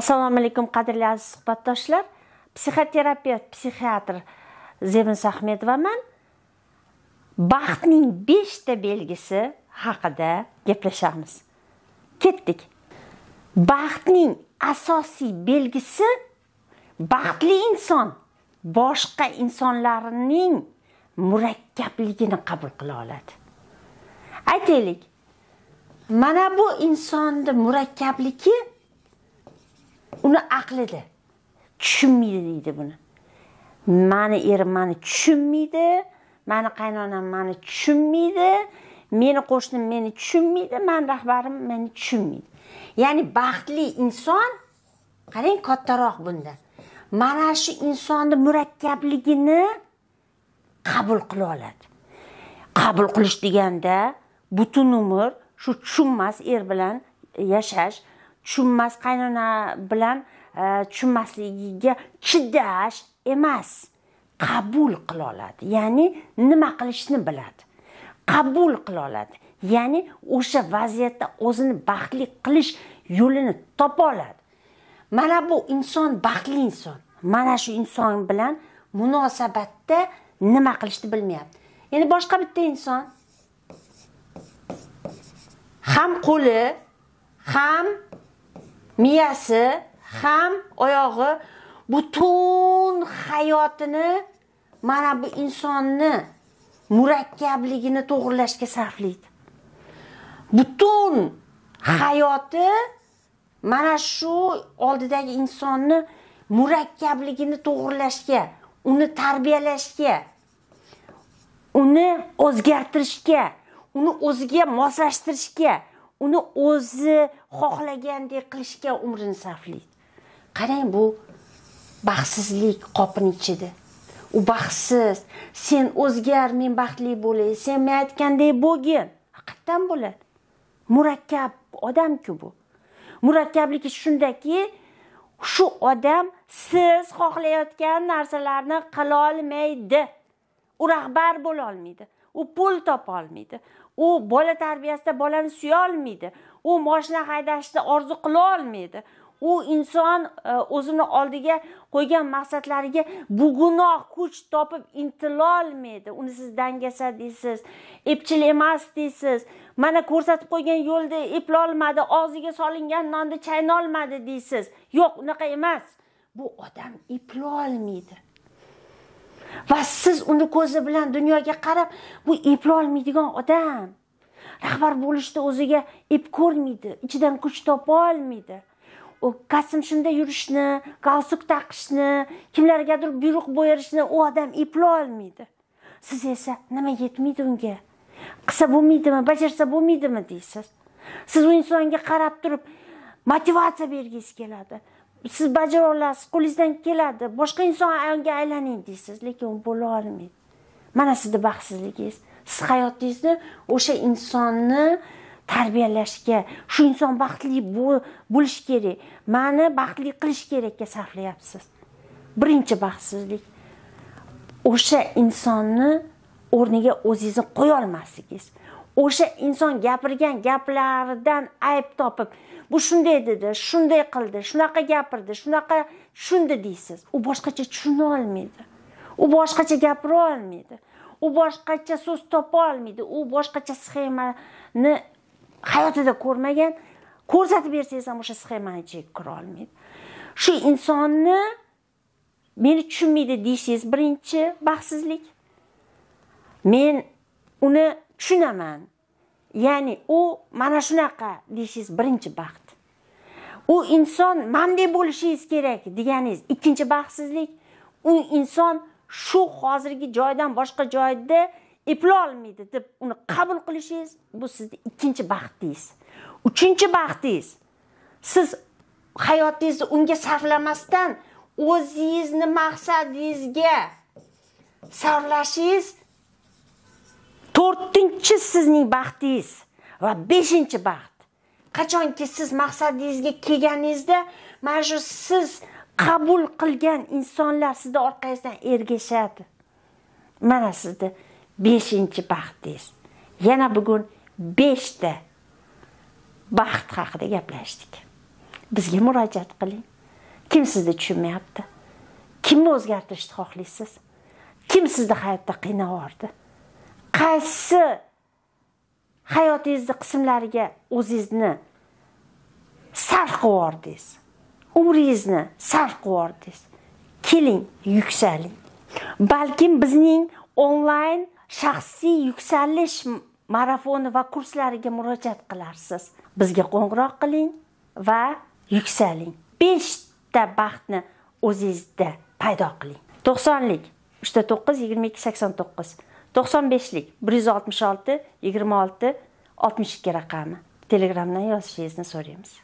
assalomu alaykum qadrli aziz suhbatdoshlar psixoterapevt psixiatr zemis ahmedovaman baxtning beshta belgisi haqida gaplashamiz ketdik baxtning asosiy belgisi baxtli inson boshqa insonlarning murakkabligini qabul qila oladi aytaylik mana bu insonni murakkabligi uni aqlida tushunmaydi deydi buni mani erim mani tushunmaydi mani qaynonam mani tushunmaydi meni qo'shnim meni tushunmaydi mani rahbarim meni tushunmaydi ya'ni baxtli inson qarang kattaroq bunda mana shu insonni murakkabligini qabul qila oladi qabul qilish deganda butun umr shu tushunmas er bilan yashash tushunmas qaynona bilan e, tushunmasligiga chidash emas qabul qila oladi ya'ni nima qilishni biladi qabul qila oladi ya'ni o'sha vaziyatda o'zini baxtli qilish yo'lini topa oladi mana bu inson baxtli inson mana shu inson bilan munosabatda nima qilishni bilmayapti endi boshqa bitta inson ham qo'li ham miyasi ham oyog'i butun hayotini mana bu insonni murakkabligini to'g'irlashga sarflaydi butun hayoti mana shu oldidagi insonni murakkabligini to'g'irlashga uni tarbiyalashga uni o'zgartirishga uni o'ziga moslashtirishga uni o'zi xohlagandek qilishga umrini sarflaydi qarang bu baxtsizlik qopini ichida u baxtsiz sen o'zgar men baxtli bo'lay sen men aytgandek bo'lgin haqiqatdan bo'ladi murakkab odamku bu murakkabligi shundaki shu odam siz xohlayotgan narsalarni qilolmaydi u rahbar bo'lolmaydi u pul topa olmaydi u bola tarbiyasida bolani suya olmaydi u moshina haydashni orzu qila olmaydi u inson e, o'zini oldiga qo'ygan maqsadlariga bugunoq kuch topib intilolmaydi uni siz dangasa deysiz epchil emas deysiz mana ko'rsatib qo'ygan yo'lda eplolmadi og'ziga solingan nonni chaynolmadi deysiz yo'q unaqa emas bu odam eplolmaydi va siz uni ko'zi bilan dunyoga qarab bu eplolmaydigan odam rahbar bo'lishda o'ziga ep ko'rmaydi ichidan kuch topa olmaydi u shunday yurishni galstuk taqishni kimlargadir buyruq berishni u odam eplolmaydi siz esa nima yetmaydi unga qilsa bo'lmaydimi bajarsa bo'lmaydimi deysiz siz u insonga qarab turib motivatsiya bergingiz keladi siz bajara olasiz qo'lingizdan keladi boshqa inson ayolga aylaning deysiz lekin u bo'la olmaydi mana sizni baxtsizligingiz siz hayotingizni o'sha insonni tarbiyalashga shu inson baxtli bo'lishi kerak mani baxtli qilish kerakka sarflayapsiz birinchi baxtsizlik o'sha insonni o'rniga o'zingizni qo'ya olmasligingiz o'sha inson gapirgan gaplaridan ayb topib bu shunday dedi shunday qildi shunaqa gapirdi shunaqa tushundi deysiz u boshqacha tushuna olmaydi u boshqacha gapira olmaydi u boshqacha so'z topa olmaydi u boshqacha sxemani hayotida ko'rmagan ko'rsatib bersangiz ham o'sha sxemani ichiga kira olmaydi shu insonni meni tushunmaydi deyishingiz birinchi baxtsizlik men uni tushunaman ya'ni u mana shunaqa deyishingiz birinchi baxt u inson mandek bo'lishingiz kerak deganingiz ikkinchi baxtsizlik u inson shu hozirgi joydan boshqa joyda eplolmaydi deb uni qabul qilishingiz bu sizni ikkinchi baxtingiz uchinchi baxtingiz siz hayotingizni unga sarflamasdan o'zingizni maqsadingizga sarflashingiz to'rtinchi sizning baxtingiz va beshinchi baxt qachonki siz maqsadingizga kelganingizda mana shu siz qabul qilgan insonlar sizni orqangizdan ergashadi mana sizni beshinchi baxtingiz yana bugun beshta baxt haqida gaplashdik bizga murojaat qiling kim sizni tushunmayapti kimni o'zgartirishni xohlaysiz kim sizni hayotda qiynavordi qaysi hayotingizni qismlariga o'zingizni sarf qilib yubordingiz umringizni sarf qilib yubordingiz keling yuksaling balkim bizning onlayn shaxsiy yuksalish marafoni va kurslariga murojaat qilarsiz bizga qo'ng'iroq qiling va yuksaling beshta baxtni o'zingizda paydo qiling to'qsonlik uchta to'qqiz yigirma ikki sakson to'qqiz 95lik 166 26 62 raqami telegramdan yozishingizni so'raymiz